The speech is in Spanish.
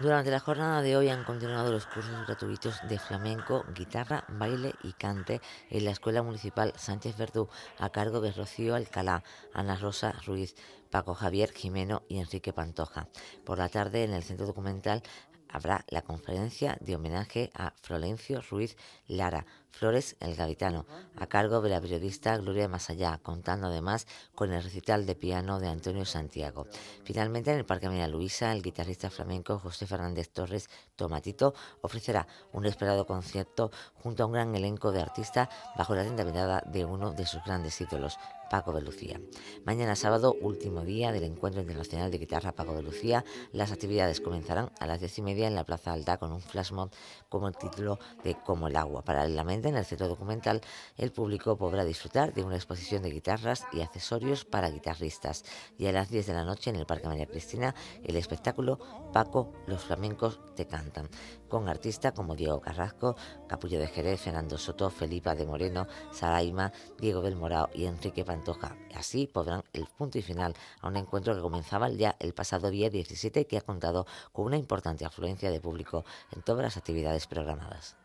Durante la jornada de hoy han continuado los cursos gratuitos de flamenco, guitarra, baile y cante en la Escuela Municipal Sánchez Verdú a cargo de Rocío Alcalá, Ana Rosa Ruiz, Paco Javier Jimeno y Enrique Pantoja. Por la tarde en el Centro Documental habrá la conferencia de homenaje a Florencio Ruiz Lara, Flores el Gavitano, a cargo de la periodista Gloria Masallá, contando además con el recital de piano de Antonio Santiago. Finalmente, en el Parque María Luisa, el guitarrista flamenco José Fernández Torres Tomatito ofrecerá un esperado concierto junto a un gran elenco de artistas bajo la tienda mirada de uno de sus grandes ídolos, Paco de Lucía. Mañana sábado, último día del Encuentro Internacional de Guitarra Paco de Lucía, las actividades comenzarán a las diez y media en la Plaza Alta con un flash mob como el título de Como el agua. Paralelamente, en el Centro Documental el público podrá disfrutar de una exposición de guitarras y accesorios para guitarristas. Y a las 10 de la noche en el Parque María Cristina el espectáculo Paco, los flamencos te cantan, con artistas como Diego Carrasco, Capullo de Jerez, Fernando Soto, Felipa de Moreno, Saraima, Diego del Morado y Enrique Pantoja. Así podrán el punto y final a un encuentro que comenzaba ya el pasado día 17 y que ha contado con una importante afluencia de público en todas las actividades programadas.